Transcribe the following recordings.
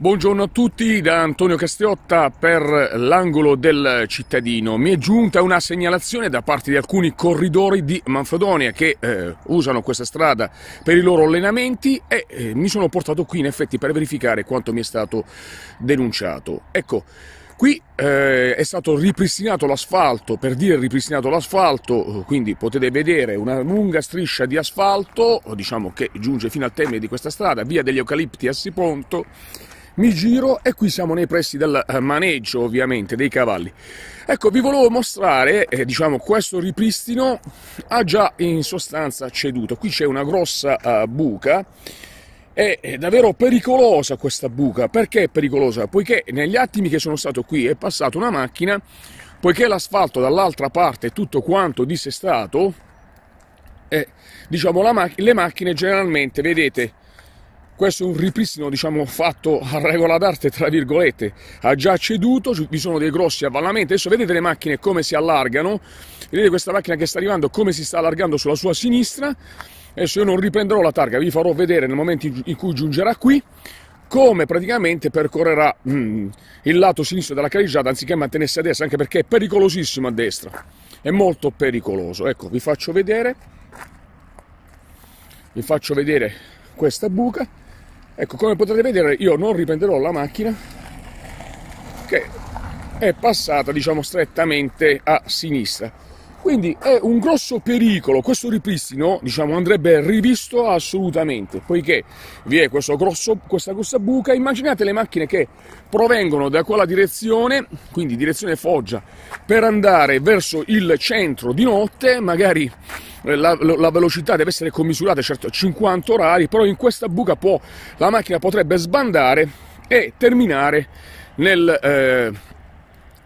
Buongiorno a tutti da Antonio Castriotta per l'angolo del cittadino. Mi è giunta una segnalazione da parte di alcuni corridori di Manfredonia che eh, usano questa strada per i loro allenamenti e eh, mi sono portato qui in effetti per verificare quanto mi è stato denunciato. Ecco, Qui eh, è stato ripristinato l'asfalto, per dire ripristinato l'asfalto, eh, quindi potete vedere una lunga striscia di asfalto, diciamo che giunge fino al termine di questa strada, via degli Eucalipti a Siponto, mi giro e qui siamo nei pressi del eh, maneggio ovviamente dei cavalli. Ecco, vi volevo mostrare, eh, diciamo, questo ripristino ha già in sostanza ceduto. Qui c'è una grossa uh, buca è davvero pericolosa questa buca. Perché è pericolosa? Poiché negli attimi che sono stato qui è passata una macchina, poiché l'asfalto dall'altra parte è tutto quanto dissestato, eh, diciamo, mac le macchine generalmente, vedete, questo è un ripristino diciamo, fatto a regola d'arte, tra virgolette, ha già ceduto, vi sono dei grossi avvallamenti, adesso vedete le macchine come si allargano, vedete questa macchina che sta arrivando, come si sta allargando sulla sua sinistra, adesso io non riprenderò la targa, vi farò vedere nel momento in cui giungerà qui, come praticamente percorrerà mm, il lato sinistro della carreggiata anziché mantenersi a destra, anche perché è pericolosissimo a destra, è molto pericoloso. Ecco, vi faccio vedere, vi faccio vedere questa buca, Ecco, come potete vedere io non riprenderò la macchina che è passata, diciamo, strettamente a sinistra. Quindi è un grosso pericolo, questo ripristino diciamo, andrebbe rivisto assolutamente, poiché vi è grosso, questa grossa buca, immaginate le macchine che provengono da quella direzione, quindi direzione Foggia, per andare verso il centro di notte, magari eh, la, la, velocità deve essere commisurata, certo 50 orari, però in questa buca può, la macchina potrebbe sbandare e terminare nel... Eh,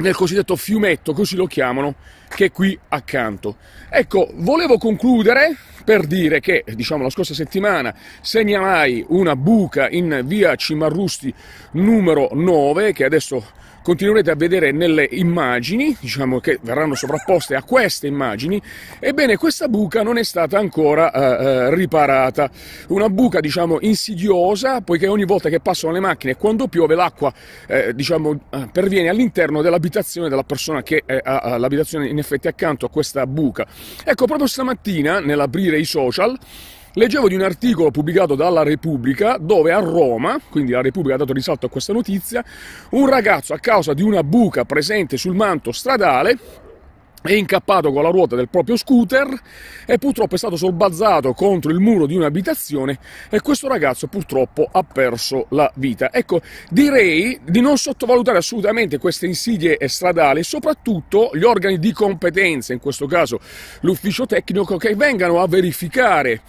nel cosiddetto fiumetto, così lo chiamano, che è qui accanto. Ecco, volevo concludere per dire che, diciamo, la scorsa settimana segnalai una buca in via Cimarrusti numero 9, che adesso continuerete a vedere nelle immagini, diciamo che verranno sovrapposte a queste immagini, ebbene questa buca non è stata ancora eh, eh riparata. Una buca, diciamo, insidiosa, poiché ogni volta che passano le macchine, quando piove, l'acqua, eh, diciamo, eh, perviene all'interno dell'abitazione abitazione della persona che ha l'abitazione in effetti accanto a questa buca. Ecco, proprio stamattina, nell'aprire i social, Leggevo di un articolo pubblicato dalla Repubblica dove a Roma, quindi la Repubblica ha dato risalto a questa notizia, un ragazzo a causa di una buca presente sul manto stradale è incappato con la ruota del proprio scooter e purtroppo è stato sorbazzato contro il muro di un'abitazione e questo ragazzo purtroppo ha perso la vita. Ecco, direi di non sottovalutare assolutamente queste insidie stradali, soprattutto gli organi di competenza, in questo caso l'ufficio tecnico, che vengano a verificare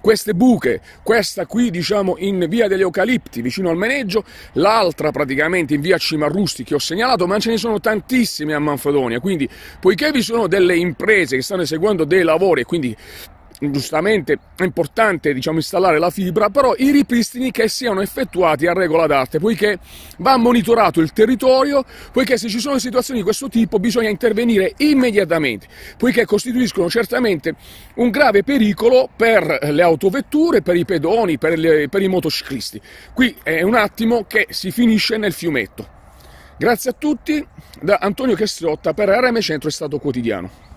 queste buche, questa qui diciamo in via degli Eucalipti vicino al Meneggio, l'altra praticamente in via Cimarrusti che ho segnalato, ma ce ne sono tantissime a Manfredonia, quindi poiché vi sono delle imprese che stanno eseguendo dei lavori e quindi giustamente è importante diciamo, installare la fibra, però i ripristini che siano effettuati a regola d'arte, poiché va monitorato il territorio, poiché se ci sono situazioni di questo tipo bisogna intervenire immediatamente, poiché costituiscono certamente un grave pericolo per le autovetture, per i pedoni, per, le, per i motociclisti. Qui è un attimo che si finisce nel fiumetto. Grazie a tutti, da Antonio Chestrotta per RM Centro e Stato Quotidiano.